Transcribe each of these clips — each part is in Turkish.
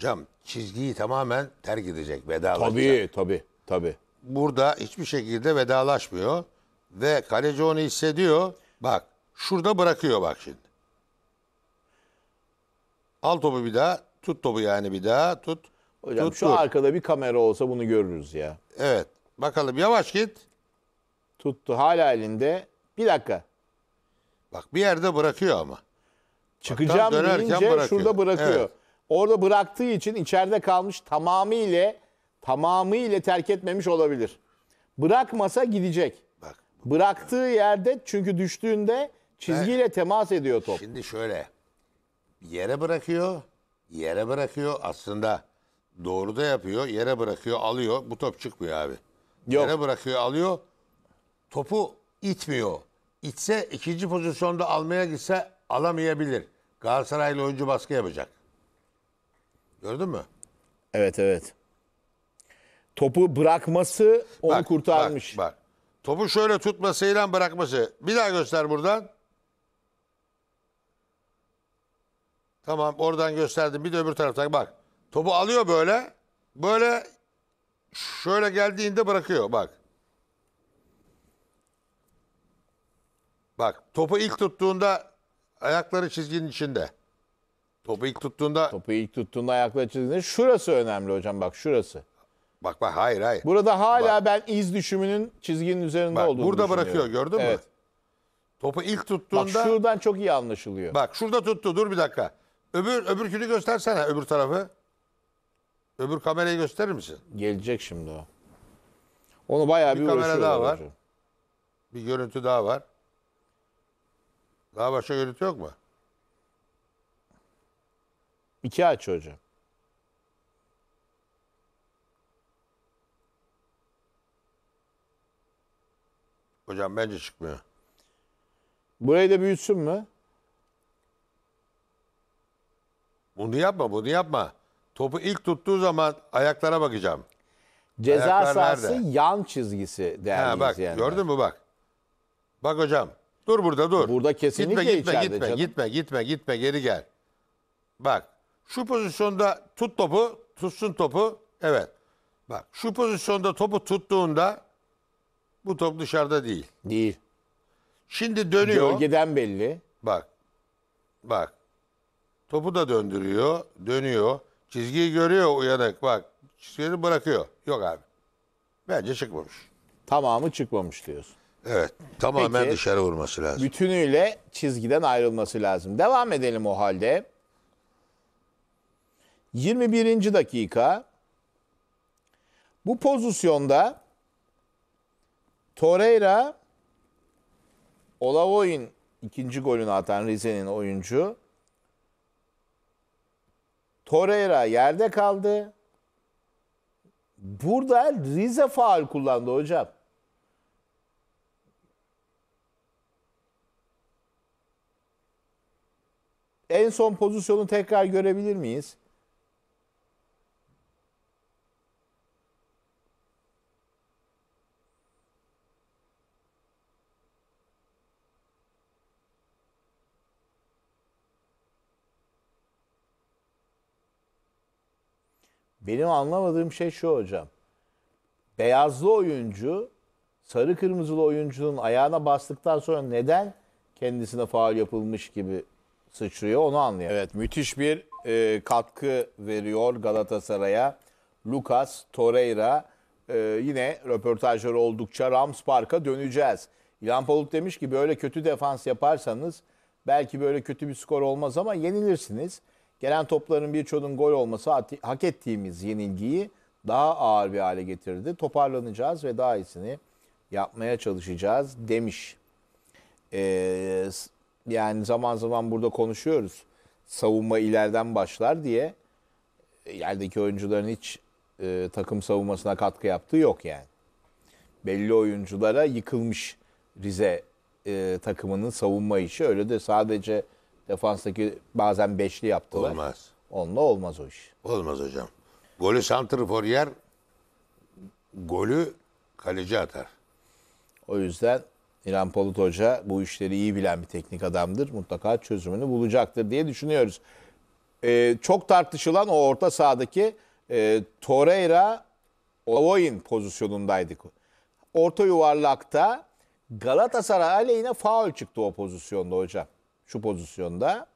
Hocam çizgiyi tamamen terk edecek vedalaşacak. Tabii tabii tabii. Burada hiçbir şekilde vedalaşmıyor ve kaleci onu hissediyor. Bak şurada bırakıyor bak şimdi. Al topu bir daha, tut topu yani bir daha, tut. Hocam tut, şu tut. arkada bir kamera olsa bunu görürüz ya. Evet. Bakalım yavaş git. Tuttu hala elinde. Bir dakika. Bak bir yerde bırakıyor ama. Çıkacağım Baktan dönerken deyince bırakıyor. şurada bırakıyor. Evet orada bıraktığı için içeride kalmış tamamıyla tamamıyla terk etmemiş olabilir. Bırakmasa gidecek. Bak. Bıraktığı yerde çünkü düştüğünde çizgiyle evet. temas ediyor top. Şimdi şöyle yere bırakıyor, yere bırakıyor aslında doğru da yapıyor, yere bırakıyor, alıyor. Bu top çıkmıyor abi. Yok. Yere bırakıyor, alıyor. Topu itmiyor. İtse ikinci pozisyonda almaya gitse alamayabilir. Galatasaraylı oyuncu baskı yapacak. Gördün mü? Evet evet. Topu bırakması onu Bak, kurtarmış. Bak, bak. Topu şöyle tutmasıyla bırakması. Bir daha göster buradan. Tamam oradan gösterdim. Bir de öbür taraftan bak. Topu alıyor böyle. Böyle şöyle geldiğinde bırakıyor bak. Bak topu ilk tuttuğunda ayakları çizginin içinde. Topu ilk tuttuğunda Topu ilk tuttuğunda ayakla çizdiğinde şurası önemli hocam bak şurası. bak bak hayır hayır. Burada hala ben iz düşümünün çizginin üzerinde Bak, olduğunu burada bırakıyor gördün mü? Topu ilk tuttuğunda Bak şuradan çok iyi anlaşılıyor. Bak şurada tuttu. Dur bir dakika. Öbür öbürkünü göstersene öbür tarafı. Öbür kamerayı gösterir misin? Gelecek şimdi o. Onu bayağı bir, Bir kamera daha var. hocam. Bir görüntü daha var. Daha başka görüntü yok mu? İki açı hocam. Hocam bence çıkmıyor. Burayı da büyütsün mü? Bunu yapma, bunu yapma. Topu ilk tuttuğu zaman ayaklara bakacağım. Ceza Ayaklar sahası nerede? yan çizgisi değerli ha, bak, izleyenler. Gördün mü bak. Bak hocam. Dur burada dur. Burada kesinlikle gitme, gitme, içeride gitme, canım. Gitme gitme gitme gitme geri gel. Bak şu pozisyonda tut topu, tutsun topu. Evet. Bak şu pozisyonda topu tuttuğunda bu top dışarıda değil. Değil. Şimdi dönüyor. Gölgeden belli. Bak. Bak. Topu da döndürüyor. Dönüyor. Çizgiyi görüyor uyanık. Bak. Çizgiyi bırakıyor. Yok abi. Bence çıkmamış. Tamamı çıkmamış diyorsun. Evet. Tamamen Peki, dışarı vurması lazım. Bütünüyle çizgiden ayrılması lazım. Devam edelim o halde. 21. dakika bu pozisyonda Torreira Olavoy'un ikinci golünü atan Rize'nin oyuncu Torreira yerde kaldı. Burada Rize faal kullandı hocam. En son pozisyonu tekrar görebilir miyiz? Benim anlamadığım şey şu hocam. Beyazlı oyuncu sarı kırmızılı oyuncunun ayağına bastıktan sonra neden kendisine faal yapılmış gibi sıçrıyor onu anlayamıyorum. Evet müthiş bir e, katkı veriyor Galatasaray'a. Lucas Torreira e, yine röportajları oldukça Rams Park'a döneceğiz. İlhan Palut demiş ki böyle kötü defans yaparsanız belki böyle kötü bir skor olmaz ama yenilirsiniz. Gelen topların birçoğunun gol olması hak ettiğimiz yenilgiyi daha ağır bir hale getirdi. Toparlanacağız ve daha iyisini yapmaya çalışacağız demiş. Ee, yani zaman zaman burada konuşuyoruz. Savunma ileriden başlar diye yerdeki oyuncuların hiç e, takım savunmasına katkı yaptığı yok yani. Belli oyunculara yıkılmış Rize e, takımının savunma işi. Öyle de sadece Defanstaki bazen beşli yaptılar. Olmaz. Onunla olmaz o iş. Olmaz hocam. Golü santrfor yer, golü kaleci atar. O yüzden İlhan Polut Hoca bu işleri iyi bilen bir teknik adamdır. Mutlaka çözümünü bulacaktır diye düşünüyoruz. Ee, çok tartışılan o orta sahadaki e, Torreira Ovoin pozisyonundaydık. Orta yuvarlakta Galatasaray aleyhine faul çıktı o pozisyonda hocam şu pozisyonda.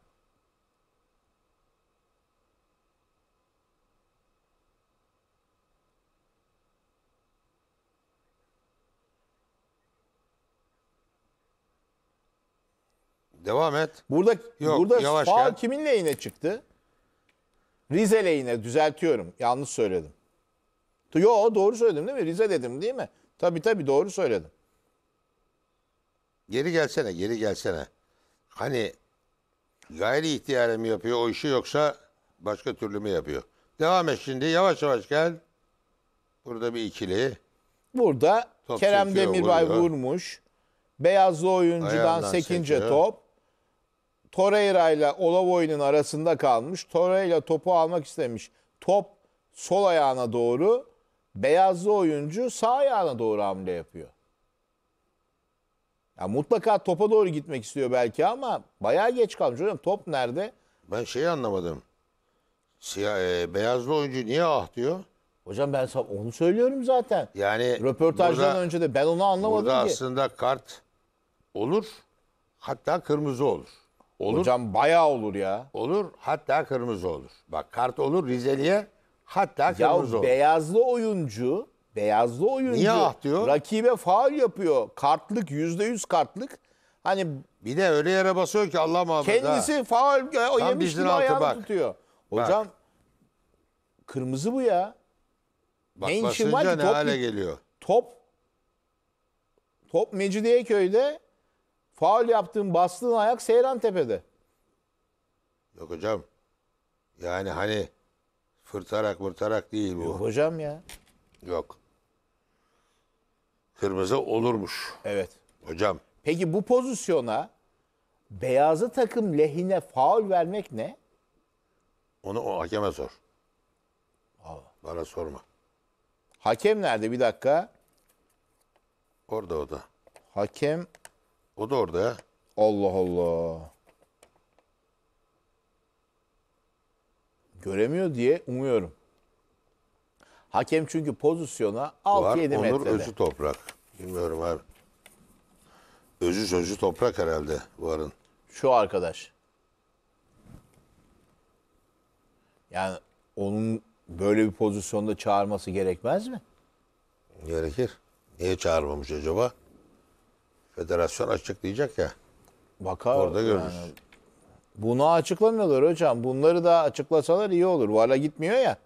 Devam et. Burada Yok, burada yavaş faul gel. kimin lehine çıktı? Rize lehine düzeltiyorum. Yanlış söyledim. Yo doğru söyledim değil mi? Rize dedim değil mi? Tabii tabii doğru söyledim. Geri gelsene, geri gelsene hani gayri ihtiyare mi yapıyor o işi yoksa başka türlü mü yapıyor? Devam et şimdi yavaş yavaş gel. Burada bir ikili. Burada top Kerem Demirbay vuruyor. vurmuş. Beyazlı oyuncudan sekince top. Torreira ile Olavoy'un arasında kalmış. Torreira topu almak istemiş. Top sol ayağına doğru. Beyazlı oyuncu sağ ayağına doğru hamle yapıyor. Ya mutlaka topa doğru gitmek istiyor belki ama bayağı geç kalmış. Hocam top nerede? Ben şeyi anlamadım. Siyah, e, beyazlı oyuncu niye ah diyor? Hocam ben onu söylüyorum zaten. Yani Röportajdan burada- önce de ben onu anlamadım Burada ki. aslında kart olur. Hatta kırmızı olur. Olur. Hocam bayağı olur ya. Olur. Hatta kırmızı olur. Bak kart olur Rizeli'ye. Hatta Ya kırmızı olur. beyazlı oyuncu Beyazlı oyuncu. Niye ah diyor? Rakibe faul yapıyor. Kartlık yüzde yüz kartlık. Hani bir de öyle yere basıyor ki Allah muhafaza. Kendisi ha. faul e, o Tam yemiş gibi ayağını bak. tutuyor. Hocam bak. kırmızı bu ya. Bak ne basınca var ne top, hale geliyor. Top top Mecidiyeköy'de faul yaptığın bastığın ayak Seyran Tepe'de. Yok hocam. Yani hani fırtarak fırtarak değil bu. Yok hocam ya. Yok kırmızı olurmuş. Evet. Hocam. Peki bu pozisyona beyazı takım lehine faul vermek ne? Onu o hakeme sor. Allah. Bana sorma. Hakem nerede? Bir dakika. Orada o da. Hakem O da orada Allah Allah. Göremiyor diye umuyorum. Hakem çünkü pozisyona 6-7 metrede. Onur özü toprak. Bilmiyorum abi. Özü özü toprak herhalde varın. Şu arkadaş. Yani onun böyle bir pozisyonda çağırması gerekmez mi? Gerekir. Niye çağırmamış acaba? Federasyon açıklayacak ya. Bakar. Orada yani. görürüz. Bunu açıklamıyorlar hocam. Bunları da açıklasalar iyi olur. Valla gitmiyor ya.